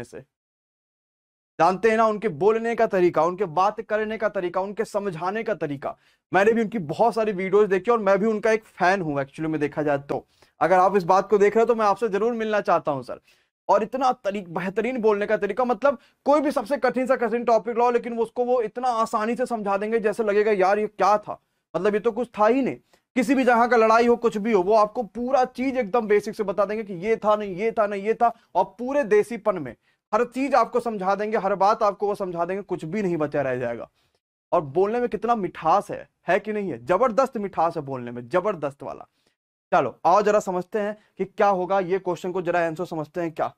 में से जानते हैं ना उनके बोलने का तरीका उनके बात करने का तरीका उनके समझाने का तरीका मैंने भी उनकी बहुत सारी वीडियोस देखी और मैं भी उनका एक फैन हूं एक्चुअली में देखा जाए तो अगर आप इस बात को देख रहे हो तो मैं आपसे जरूर मिलना चाहता हूं सर और इतना तरीक बेहतरीन बोलने का तरीका मतलब कोई भी सबसे कठिन सा कठिन टॉपिक लाओ लेकिन उसको वो इतना आसानी से समझा देंगे जैसे लगेगा यार ये क्या था मतलब ये तो कुछ था ही नहीं किसी भी जगह का लड़ाई हो कुछ भी हो वो आपको पूरा चीज एकदम बेसिक से बता देंगे कि ये था नहीं ये था नहीं ये था और पूरे देसीपन में हर चीज आपको समझा देंगे हर बात आपको वो समझा देंगे कुछ भी नहीं बचा रह जाएगा और बोलने में कितना मिठास है है कि नहीं है जबरदस्त मिठास है बोलने में जबरदस्त वाला चलो आओ जरा समझते हैं कि क्या होगा ये क्वेश्चन को जरा आंसर समझते हैं क्या